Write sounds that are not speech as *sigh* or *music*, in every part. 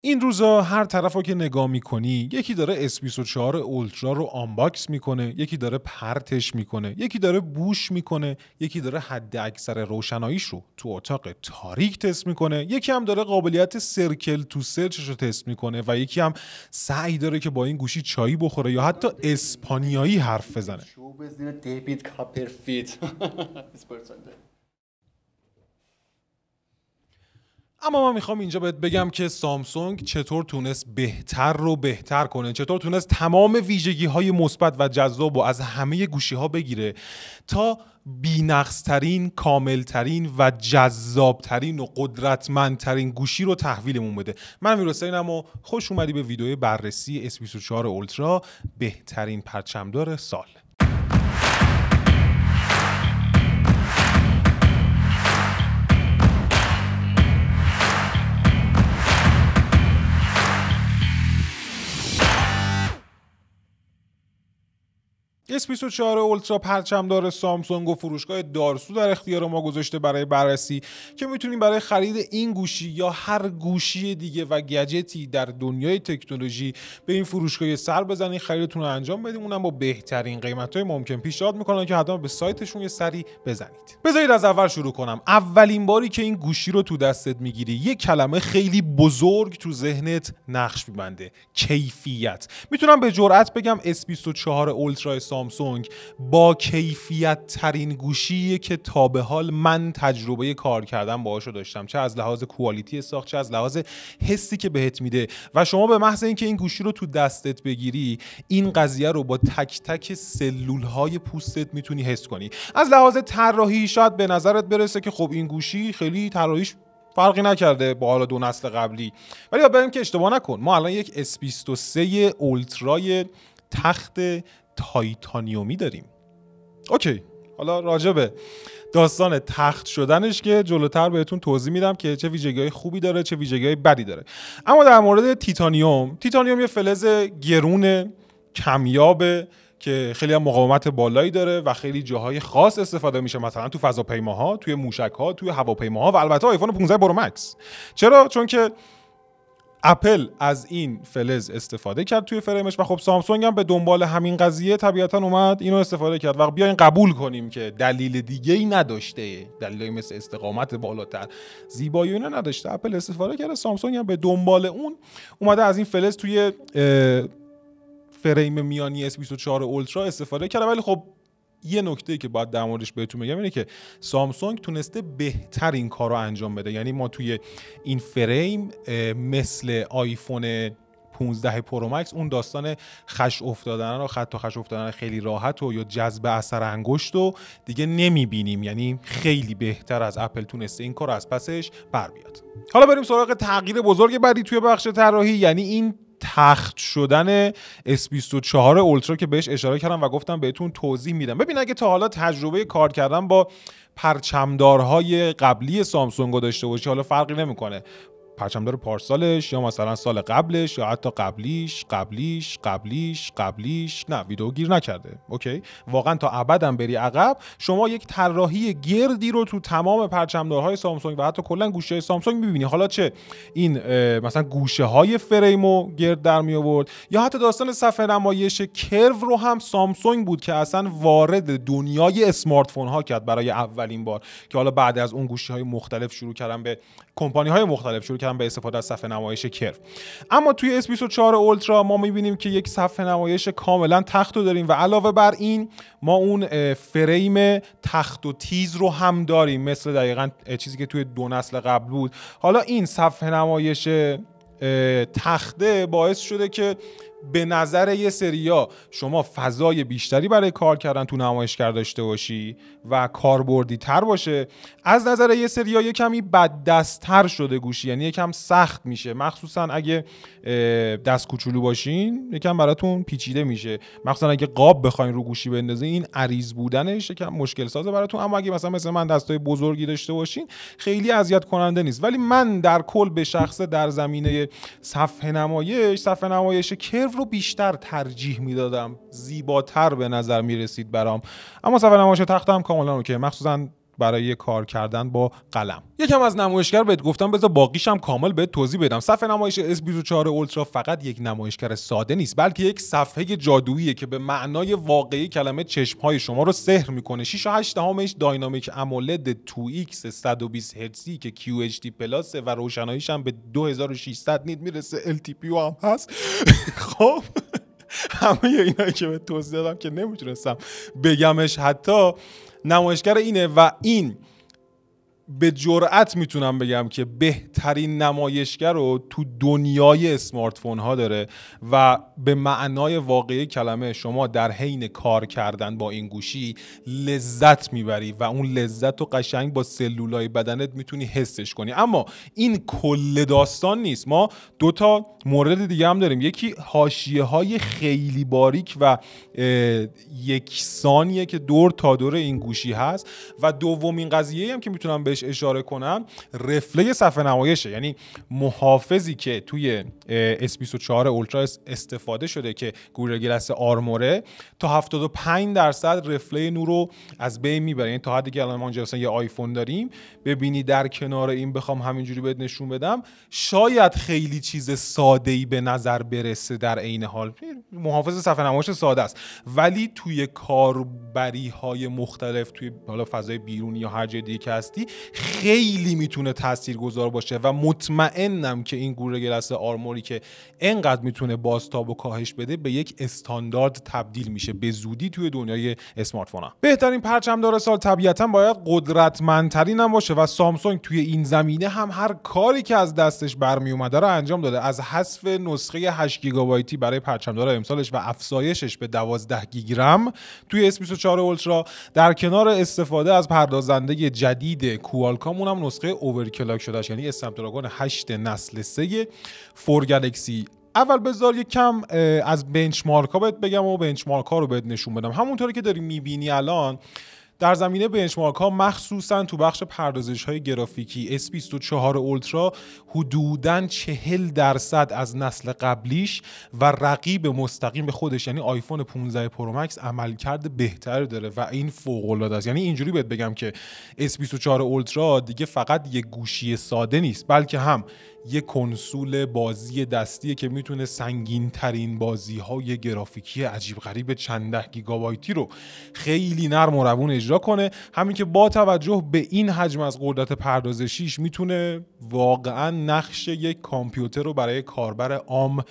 این روزا هر طرف رو که نگاه میکنی یکی داره S24 اولترا رو آنباکس میکنه یکی داره پرتش میکنه یکی داره بوش میکنه یکی داره حد اکثر روشناییش رو تو اتاق تاریک تست میکنه یکی هم داره قابلیت سرکل تو سرچش رو تست میکنه و یکی هم سعی داره که با این گوشی چایی بخوره یا حتی اسپانیایی حرف بزنه *laughs* اما من میخوام اینجا بهت بگم که سامسونگ چطور تونست بهتر رو بهتر کنه چطور تونست تمام ویژگی های مثبت و جذاب و از همه گوشی ها بگیره تا بینقصترین کاملترین و جذابترین و قدرتمندترین گوشی رو تحویلمون بده من حسینم و خوش اومدی به ویدیو بررسی S24 اولترا بهترین پرچمدار سال S24 اولترا پرچمدار سامسونگ و فروشگاه دارسو در اختیار ما گذاشته برای بررسی که میتونیم برای خرید این گوشی یا هر گوشی دیگه و گجتی در دنیای تکنولوژی به این فروشگاه سر بزنید خریدتون رو انجام بدیم اونم با بهترین قیمت های ممکن پیشنهاد میکنم که حتما به سایتشون یه سری بزنید بذارید از اول شروع کنم اولین باری که این گوشی رو تو دستت میگیری یه کلمه خیلی بزرگ تو ذهنت نقش میبنده کیفیت میتونم به جرئت بگم اس 24 اولترا سامسونگ با کیفیت ترین گوشی که تا به حال من تجربه کار کردن باهاشو داشتم چه از لحاظ کوالیتی ساخت چه از لحاظ حسی که بهت میده و شما به محض اینکه این گوشی رو تو دستت بگیری این قضیه رو با تک تک سلول های پوستت میتونی حس کنی از لحاظ طراحی شاید به نظرت برسه که خب این گوشی خیلی طراحیش فرقی نکرده با حالا دو نسل قبلی ولی بریم که اشتباه نکن ما الان یک S23 اولترای تخت تایتانیومی داریم اوکی حالا به داستان تخت شدنش که جلوتر بهتون توضیح میدم که چه ویژگی خوبی داره چه ویژگی بدی داره اما در مورد تیتانیوم تیتانیوم یه فلز گرون کمیابه که خیلی هم مقاومت بالایی داره و خیلی جاهای خاص استفاده میشه مثلا تو فضاپیماها توی موشک ها توی هواپیماها و البته آیفون 15 برو مکس چرا چون که اپل از این فلز استفاده کرد توی فریمش و خب سامسونگ هم به دنبال همین قضیه طبیعتا اومد اینو استفاده کرد و بیاین قبول کنیم که دلیل دیگه ای نداشته دلیلی مثل استقامت بالاتر زیبایی اینا نداشته اپل استفاده کرده سامسونگ هم به دنبال اون اومده از این فلز توی فریم میانی S24 اولترا استفاده کرد ولی خب یه نکته که باید در موردش بهتون بگم اینه که سامسونگ تونسته بهتر این کار رو انجام بده یعنی ما توی این فریم مثل آیفون 15 پرو مکس اون داستان خش افتادن رو خط خش افتادن خیلی راحت و یا جذب اثر انگشت و دیگه نمیبینیم یعنی خیلی بهتر از اپل تونسته این کار از پسش بر بیاد حالا بریم سراغ تغییر بزرگ بعدی توی بخش طراحی یعنی این تخت شدن S24 اولترا که بهش اشاره کردم و گفتم بهتون توضیح میدم ببین اگه تا حالا تجربه کار کردن با پرچمدارهای قبلی سامسونگ رو داشته باشی حالا فرقی نمیکنه پرچمدار پارسالش یا مثلا سال قبلش یا حتی قبلیش قبلیش قبلیش قبلیش نه ویدیو گیر نکرده اوکی واقعا تا ابدم بری عقب شما یک طراحی گردی رو تو تمام پرچمدارهای سامسونگ و حتی کلا گوشه های سامسونگ میبینی حالا چه این مثلا گوشه های فریم و گرد در می آورد یا حتی داستان صفحه نمایش کرو رو هم سامسونگ بود که اصلا وارد دنیای اسمارت فون ها کرد برای اولین بار که حالا بعد از اون گوشی های مختلف شروع کردن به کمپانی های مختلف شروع به استفاده از صفحه نمایش کرف اما توی S24 اولترا ما میبینیم که یک صفحه نمایش کاملا تخت رو داریم و علاوه بر این ما اون فریم تخت و تیز رو هم داریم مثل دقیقا چیزی که توی دو نسل قبل بود حالا این صفحه نمایش تخته باعث شده که به نظر یه سریا شما فضای بیشتری برای کار کردن تو نمایشگر داشته باشی و کاربردی تر باشه از نظر یه سریا یه کمی بد دستتر شده گوشی یعنی یکم سخت میشه مخصوصا اگه دست کوچولو باشین یکم براتون پیچیده میشه مخصوصا اگه قاب بخواین رو گوشی بندازین این عریض بودنش یکم مشکل سازه براتون اما اگه مثلا مثل من دستای بزرگی داشته باشین خیلی اذیت کننده نیست ولی من در کل به شخصه در زمینه صفحه نمایش صفحه نمایش رو بیشتر ترجیح میدادم زیباتر به نظر میرسید برام اما سفر تخت تختم کاملا اوکی مخصوصا برای کار کردن با قلم یکم از نمایشگر بهت گفتم بذار باقیشم کامل بهت توضیح بدم صفحه نمایش S24 اولترا فقط یک نمایشگر ساده نیست بلکه یک صفحه جادوییه که به معنای واقعی کلمه چشمهای شما رو سحر میکنه 6 و 8 دهمش داینامیک امولد 2x 120 هرتزی که QHD پلاس و روشناییش به 2600 نیت میرسه LTP هم هست *laughs* خب همه اینایی که به توضیح دادم که نمیتونستم بگمش حتی نمایشگر اینه و این به جرأت میتونم بگم که بهترین نمایشگر رو تو دنیای فون ها داره و به معنای واقعی کلمه شما در حین کار کردن با این گوشی لذت میبری و اون لذت و قشنگ با سلولای بدنت میتونی حسش کنی اما این کل داستان نیست ما دو تا مورد دیگه هم داریم یکی هاشیه های خیلی باریک و یکسانیه که دور تا دور این گوشی هست و دومین قضیه هم که میتونم به بهش اشاره کنم رفله صفحه نمایشه یعنی محافظی که توی S24 اولترا استفاده شده که گوریل گلس آرموره تا 75 درصد رفله نور رو از بین میبره یعنی تا حدی که الان ما یه آیفون داریم ببینی در کنار این بخوام همینجوری بهت نشون بدم شاید خیلی چیز ساده ای به نظر برسه در عین حال محافظ صفحه نمایش ساده است ولی توی کاربری های مختلف توی حالا فضای بیرونی یا هر جای که هستی خیلی میتونه تاثیرگذار باشه و مطمئنم که این گوره گلس آرموری که انقدر میتونه بازتاب و کاهش بده به یک استاندارد تبدیل میشه به زودی توی دنیای اسمارت فون بهترین پرچمدار سال طبیعتا باید قدرتمندترین هم باشه و سامسونگ توی این زمینه هم هر کاری که از دستش برمی اومده رو انجام داده از حذف نسخه 8 گیگابایتی برای پرچم پرچمدار امسالش و افزایشش به 12 گیگرم توی S24 اولترا در کنار استفاده از پردازنده جدید کو کوالکام اونم نسخه اوورکلاک شدهش یعنی دراگون 8 نسل 3 فور گلکسی اول بذار یه کم از بنچمارک ها بهت بگم و بنچمارک ها رو بهت نشون بدم همونطوری که داری میبینی الان در زمینه بنچمارک ها مخصوصا تو بخش پردازش های گرافیکی S24 اولترا حدودا 40 درصد از نسل قبلیش و رقیب مستقیم به خودش یعنی آیفون 15 پرو مکس عملکرد بهتر داره و این فوق العاده است یعنی اینجوری بهت بگم که S24 اولترا دیگه فقط یه گوشی ساده نیست بلکه هم یه کنسول بازی دستیه که میتونه سنگین ترین بازی های گرافیکی عجیب غریب چند ده گیگابایتی رو خیلی نرم و روون اجرا کنه همین که با توجه به این حجم از قدرت پردازشیش میتونه واقعا نقش یک کامپیوتر رو برای کاربر عام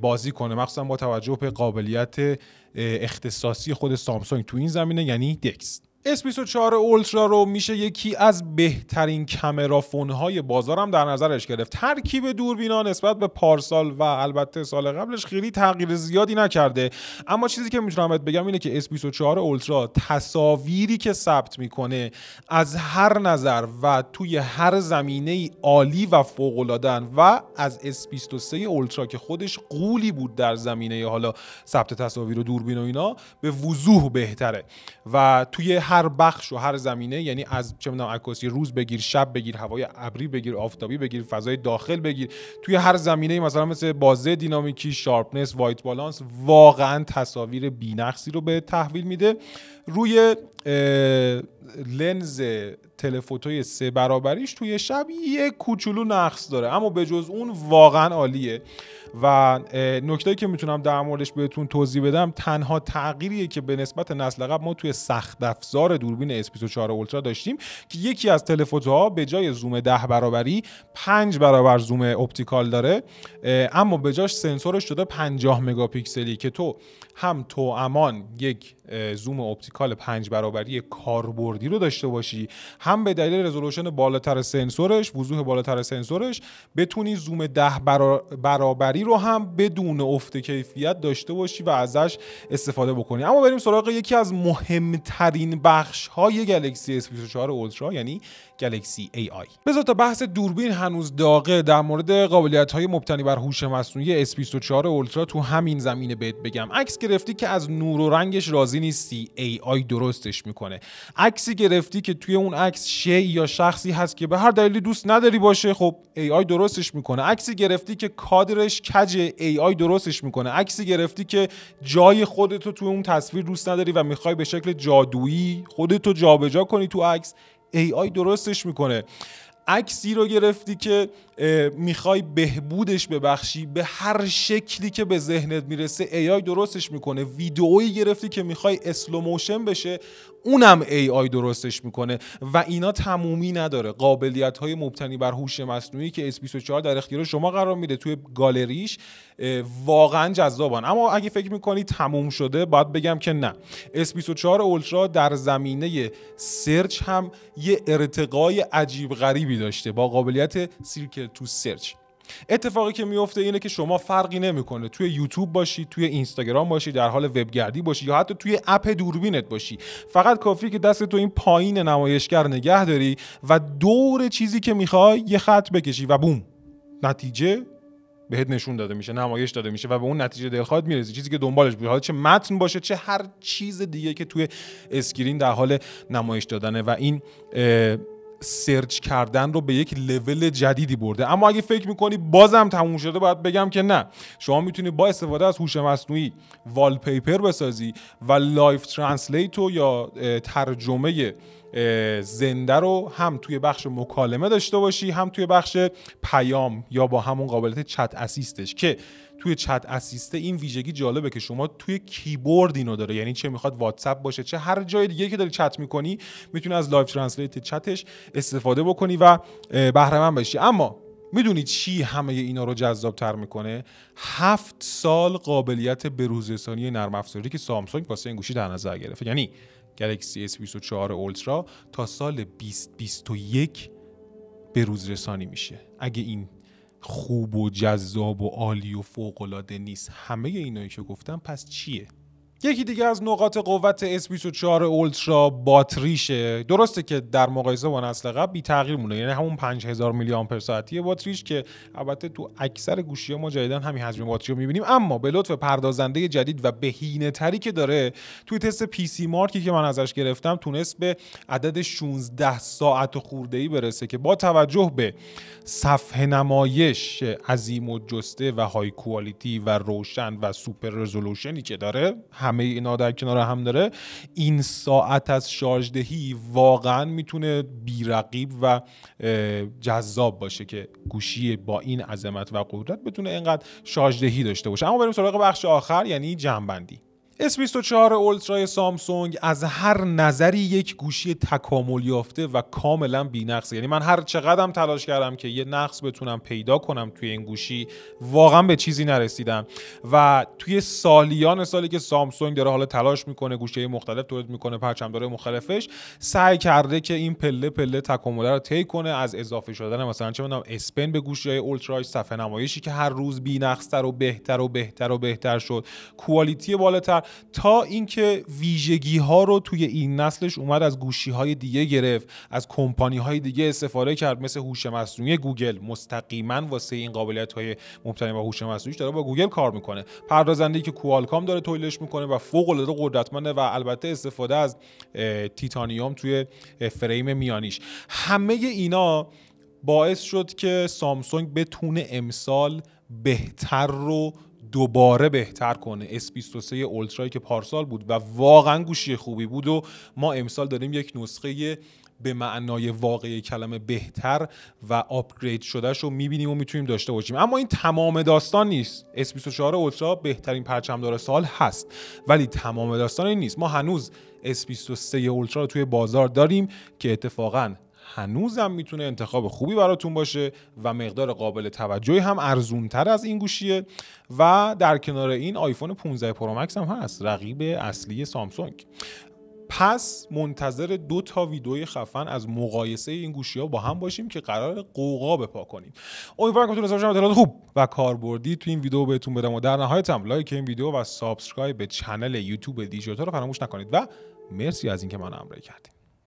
بازی کنه مخصوصا با توجه به قابلیت اختصاصی خود سامسونگ تو این زمینه یعنی دکست S24 اولترا رو میشه یکی از بهترین کمرافون های هم در نظرش گرفت ترکیب دوربینا نسبت به پارسال و البته سال قبلش خیلی تغییر زیادی نکرده اما چیزی که میتونم بهت بگم اینه که S24 اولترا تصاویری که ثبت میکنه از هر نظر و توی هر زمینه ای عالی و فوق و از S23 اولترا که خودش قولی بود در زمینه حالا ثبت تصاویر و دوربین و اینا به وضوح بهتره و توی هر هر بخش و هر زمینه یعنی از چه عکاسی روز بگیر شب بگیر هوای ابری بگیر آفتابی بگیر فضای داخل بگیر توی هر زمینه مثلا مثل بازه دینامیکی شارپنس وایت بالانس واقعا تصاویر بینقصی رو به تحویل میده روی لنز تلفوتوی سه برابریش توی شب یه کوچولو نقص داره اما به جز اون واقعا عالیه و نکته که میتونم در موردش بهتون توضیح بدم تنها تغییریه که به نسبت نسل قبل ما توی سخت افزار دوربین S24 اولترا داشتیم که یکی از تلفوتوها به جای زوم ده برابری 5 برابر زوم اپتیکال داره اما به جاش سنسورش شده 50 مگاپیکسلی که تو هم تو امان یک زوم اپتیکال 5 برابری فناوری کاربردی رو داشته باشی هم به دلیل رزولوشن بالاتر سنسورش وضوح بالاتر سنسورش بتونی زوم ده برابری رو هم بدون افت کیفیت داشته باشی و ازش استفاده بکنی اما بریم سراغ یکی از مهمترین بخش های گلکسی S24 اولترا یعنی گلکسی AI آی. بذار تا بحث دوربین هنوز داغه در مورد قابلیت های مبتنی بر هوش مصنوعی S24 اولترا تو همین زمینه بهت بگم عکس گرفتی که از نور و رنگش راضی نیستی AI آی درستش میکنه عکسی گرفتی که توی اون عکس شی یا شخصی هست که به هر دلیلی دوست نداری باشه خب AI آی درستش میکنه عکسی گرفتی که کادرش کج AI درستش میکنه عکسی گرفتی که جای خودتو توی اون تصویر دوست نداری و میخوای به شکل جادویی خودتو جابجا کنی تو عکس ای آی درستش میکنه عکسی رو گرفتی که میخوای بهبودش ببخشی به هر شکلی که به ذهنت میرسه ای آی درستش میکنه ویدئویی گرفتی که میخوای اسلو موشن بشه اونم آی درستش میکنه و اینا تمومی نداره قابلیت های مبتنی بر هوش مصنوعی که S24 در اختیار شما قرار میده توی گالریش واقعا جذابن اما اگه فکر میکنی تموم شده باید بگم که نه S24 اولترا در زمینه سرچ هم یه ارتقای عجیب غریبی داشته با قابلیت سیرکل تو سرچ اتفاقی که میفته اینه که شما فرقی نمیکنه توی یوتیوب باشی توی اینستاگرام باشی در حال وبگردی باشی یا حتی توی اپ دوربینت باشی فقط کافیه که دست تو این پایین نمایشگر نگه داری و دور چیزی که میخوای یه خط بکشی و بوم نتیجه بهت نشون داده میشه نمایش داده میشه و به اون نتیجه دلخواهت میرسی چیزی که دنبالش بود حالا چه متن باشه چه هر چیز دیگه که توی اسکرین در حال نمایش دادنه و این سرچ کردن رو به یک لول جدیدی برده اما اگه فکر میکنی بازم تموم شده باید بگم که نه شما میتونی با استفاده از هوش مصنوعی والپیپر بسازی و لایف ترانسلیتو یا ترجمه زنده رو هم توی بخش مکالمه داشته باشی هم توی بخش پیام یا با همون قابلیت چت اسیستش که توی چت اسیسته این ویژگی جالبه که شما توی کیبورد اینو داره یعنی چه میخواد واتساپ باشه چه هر جای دیگه که داری چت میکنی میتونی از لایو ترنسلیت چتش استفاده بکنی و بهره من بشی اما میدونی چی همه اینا رو جذاب تر میکنه هفت سال قابلیت بروزرسانی نرم افزاری که سامسونگ واسه این گوشی در نظر گرفته یعنی گلکسی S24 اولترا تا سال 2021 به روز رسانی میشه اگه این خوب و جذاب و عالی و فوق العاده نیست همه اینایی که گفتم پس چیه یکی دیگه از نقاط قوت S24 Ultra باتریشه درسته که در مقایسه با نسل قبل بی تغییر مونه یعنی همون 5000 میلی آمپر ساعتی باتریش که البته تو اکثر گوشی ها ما جدیدا همین حجم باتری رو میبینیم اما به لطف پردازنده جدید و بهینه که داره توی تست پی سی مارکی که من ازش گرفتم تونست به عدد 16 ساعت خورده ای برسه که با توجه به صفحه نمایش عظیم و جسته و های کوالیتی و روشن و سوپر رزولوشنی که داره همه اینا در کنار هم داره این ساعت از شارژدهی واقعا میتونه بیرقیب و جذاب باشه که گوشی با این عظمت و قدرت بتونه اینقدر شارژدهی داشته باشه اما بریم سراغ بخش آخر یعنی جنبندی S24 اولترا سامسونگ از هر نظری یک گوشی تکامل یافته و کاملا بی‌نقص یعنی من هر چقدرم تلاش کردم که یه نقص بتونم پیدا کنم توی این گوشی واقعا به چیزی نرسیدم و توی سالیان سالی که سامسونگ داره حالا تلاش میکنه گوشی مختلف تولید میکنه داره مختلفش سعی کرده که این پله پله تکامل رو طی کنه از اضافه شدن مثلا چه میدونم اسپن به گوشی های اولترا صفحه نمایشی که هر روز بی‌نقص‌تر و بهتر و بهتر و بهتر شد کوالیتی بالاتر تا اینکه ویژگی ها رو توی این نسلش اومد از گوشی های دیگه گرفت از کمپانی های دیگه استفاده کرد مثل هوش مصنوعی گوگل مستقیما واسه این قابلیت های مبتنی با هوش مصنوعیش داره با گوگل کار میکنه پردازنده که کوالکام داره تولیدش میکنه و فوق العاده قدرتمنده و البته استفاده از تیتانیوم توی فریم میانیش همه اینا باعث شد که سامسونگ بتونه امسال بهتر رو دوباره بهتر کنه S23 اولترایی که پارسال بود و واقعا گوشی خوبی بود و ما امسال داریم یک نسخه به معنای واقعی کلمه بهتر و آپگرید شدهش رو میبینیم و میتونیم داشته باشیم اما این تمام داستان نیست S24 اولترا بهترین پرچمدار سال هست ولی تمام داستان این نیست ما هنوز S23 اولترا رو توی بازار داریم که اتفاقا هنوزم میتونه انتخاب خوبی براتون باشه و مقدار قابل توجهی هم ارزونتر از این گوشیه و در کنار این آیفون 15 پرو مکس هم هست رقیب اصلی سامسونگ پس منتظر دو تا ویدیوی خفن از مقایسه این گوشی ها با هم باشیم که قرار قوقا بپا کنیم امیدوارم که اطلاعات خوب و کاربردی تو این ویدیو بهتون بدم و در نهایت هم لایک این ویدیو و سابسکرایب به کانال یوتیوب دیجیتال رو فراموش نکنید و مرسی از اینکه من همراهی کردیم